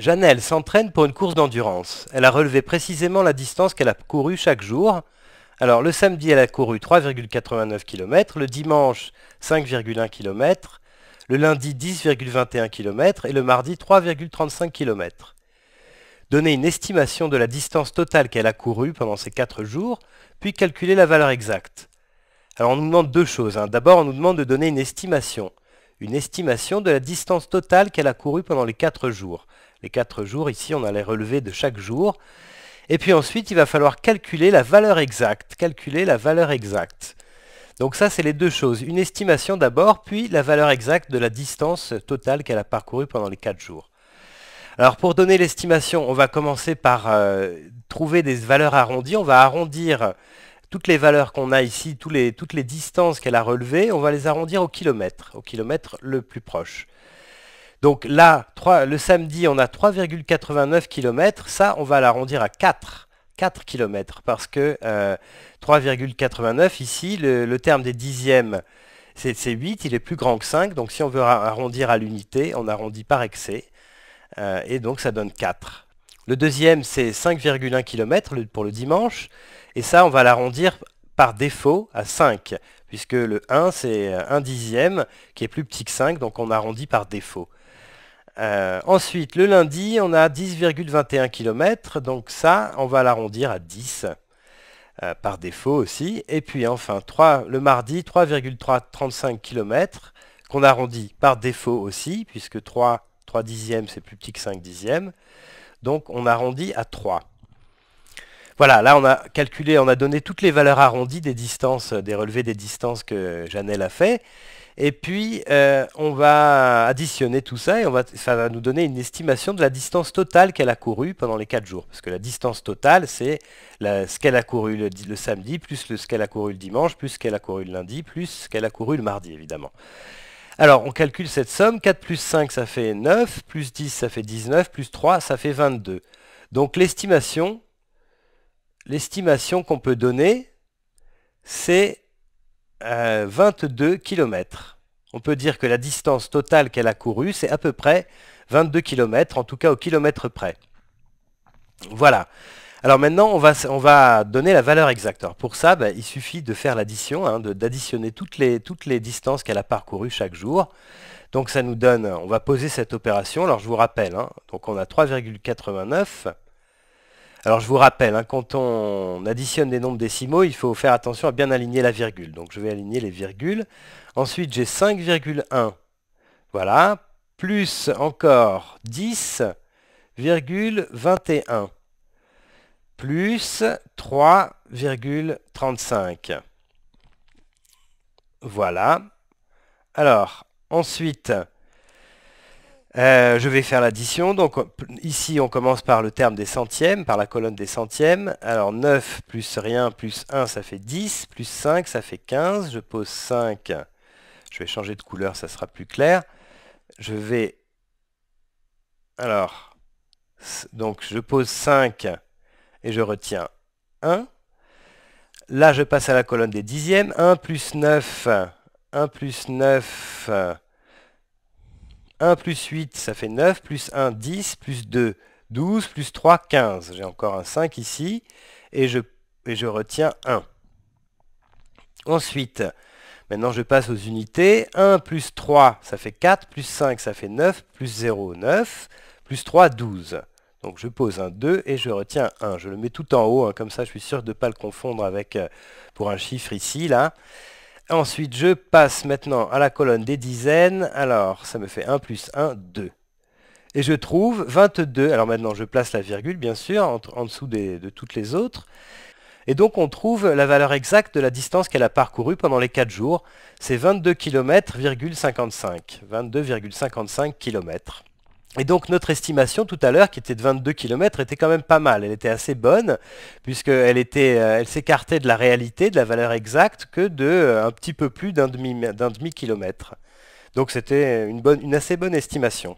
Janelle s'entraîne pour une course d'endurance. Elle a relevé précisément la distance qu'elle a courue chaque jour. Alors le samedi, elle a couru 3,89 km, le dimanche 5,1 km, le lundi 10,21 km et le mardi 3,35 km. Donnez une estimation de la distance totale qu'elle a courue pendant ces 4 jours, puis calculer la valeur exacte. Alors on nous demande deux choses. Hein. D'abord, on nous demande de donner une estimation. Une estimation de la distance totale qu'elle a courue pendant les 4 jours les 4 jours. Ici, on a les relevés de chaque jour. Et puis ensuite, il va falloir calculer la valeur exacte. Calculer la valeur exacte. Donc ça, c'est les deux choses. Une estimation d'abord, puis la valeur exacte de la distance totale qu'elle a parcourue pendant les 4 jours. Alors pour donner l'estimation, on va commencer par euh, trouver des valeurs arrondies. On va arrondir toutes les valeurs qu'on a ici, toutes les distances qu'elle a relevées, on va les arrondir au kilomètre, au kilomètre le plus proche. Donc là, le samedi, on a 3,89 km. Ça, on va l'arrondir à 4. 4 km parce que 3,89 euh, ici, le, terme des dixièmes, c'est 8, il est plus grand que 5, donc si on veut arrondir à l'unité, on arrondit par excès, euh, et donc ça donne 4. Le deuxième, c'est 5,1 km pour le dimanche, et ça, on va l'arrondir par défaut à 5, puisque le 1, c'est 1 dixième, qui est plus petit que 5, donc on arrondit par défaut. Euh, ensuite, le lundi, on a 10,21 km, donc ça, on va l'arrondir à 10 euh, par défaut aussi. Et puis enfin, le mardi, 3,335 km, qu'on arrondit par défaut aussi, puisque 3, 3 dixièmes, c'est plus petit que 5 dixièmes. Donc on arrondit à 3. Voilà, là on a calculé, on a donné toutes les valeurs arrondies des distances, des relevés des distances que Janelle a fait. Et puis, euh, on va additionner tout ça et on va, ça va nous donner une estimation de la distance totale qu'elle a courue pendant les 4 jours. Parce que la distance totale, c'est ce qu'elle a couru le, samedi, plus ce qu'elle a couru le dimanche, plus ce qu'elle a couru le lundi, plus ce qu'elle a couru le mardi, évidemment. Alors, on calcule cette somme. 4 plus 5, ça fait 9. Plus 10, ça fait 19. Plus 3, ça fait 22. Donc, l'estimation l'estimation qu'on peut donner, c'est 22 km. On peut dire que la distance totale qu'elle a courue, c'est à peu près 22 km, en tout cas au kilomètre près. Voilà. Alors maintenant, on va, on va donner la valeur exacte. pour ça, ben, il suffit de faire l'addition, hein, d'additionner toutes les, toutes les distances qu'elle a parcourues chaque jour. Donc ça nous donne, on va poser cette opération. Alors je vous rappelle, hein, donc on a 3,89 alors je vous rappelle, hein, quand on additionne des nombres décimaux, il faut faire attention à bien aligner la virgule. Donc je vais aligner les virgules. Ensuite j'ai 5,1. Voilà. Plus encore 10,21. Plus 3,35. Voilà. Alors, ensuite, euh, je vais faire l'addition. Donc ici, on commence par le terme des centièmes, par la colonne des centièmes. Alors 9 plus rien plus 1, ça fait 10, plus 5, ça fait 15. Je pose 5. Je vais changer de couleur, ça sera plus clair. Je vais... Alors, donc je pose 5 et je retiens 1. Là, je passe à la colonne des dixièmes. 1 plus 9, 1 plus 9... 1 plus 8, ça fait 9, plus 1, 10, plus 2, 12, plus 3, 15. J'ai encore un 5 ici, et je, je retiens 1. Ensuite, maintenant je passe aux unités. 1 plus 3, ça fait 4, plus 5, ça fait 9, plus 0, 9, plus 3, 12. Donc je pose un 2 et je retiens 1. Je le mets tout en haut, hein, comme ça je suis sûr de ne pas le confondre avec euh, pour un chiffre ici, là. Ensuite, je passe maintenant à la colonne des dizaines. Alors, ça me fait 1 plus 1, 2. Et je trouve 22. Alors maintenant, je place la virgule, bien sûr, en, dessous de toutes les autres. Et donc, on trouve la valeur exacte de la distance qu'elle a parcourue pendant les 4 jours. C'est 22 km,55. 22,55 km. Et donc notre estimation tout à l'heure, qui était de 22 km, était quand même pas mal. Elle était assez bonne, puisqu'elle était, euh, elle s'écartait de la réalité, de la valeur exacte, que de euh, un petit peu plus d'un demi, kilomètre. Donc c'était une, une assez bonne estimation.